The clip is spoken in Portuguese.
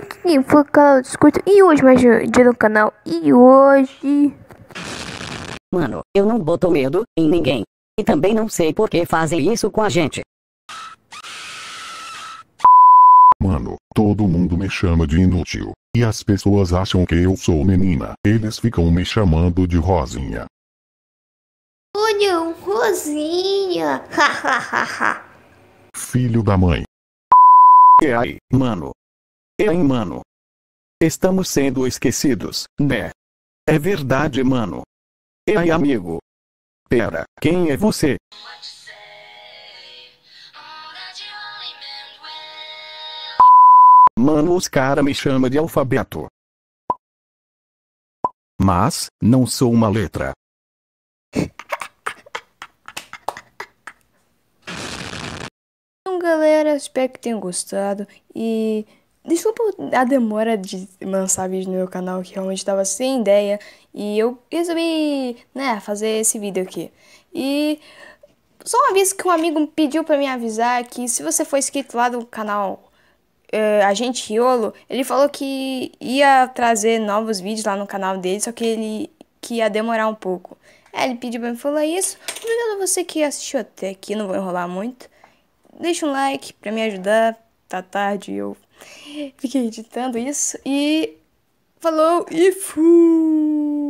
também foi o canal do e hoje mais um dia no canal e hoje... Mano, eu não boto medo em ninguém. E também não sei por que fazem isso com a gente. Mano, todo mundo me chama de inútil. E as pessoas acham que eu sou menina. Eles ficam me chamando de Rosinha. Olha, um Rosinha! Hahaha! Filho da mãe. E aí, mano, Ei é, mano. Estamos sendo esquecidos, né? É verdade, mano. Ei, é, amigo. Pera, quem é você? Mano, os cara me chama de alfabeto. Mas, não sou uma letra. Então, galera, espero que tenham gostado e Desculpa a demora de lançar vídeo no meu canal, que realmente estava sem ideia. E eu resolvi, né, fazer esse vídeo aqui. E só um aviso que um amigo pediu pra me avisar que se você for inscrito lá do canal eh, Agente Riolo, ele falou que ia trazer novos vídeos lá no canal dele, só que ele que ia demorar um pouco. É, ele pediu pra me falar isso. Obrigado a você que assistiu até aqui, não vou enrolar muito. Deixa um like pra me ajudar da tarde, eu fiquei editando isso e falou e fui!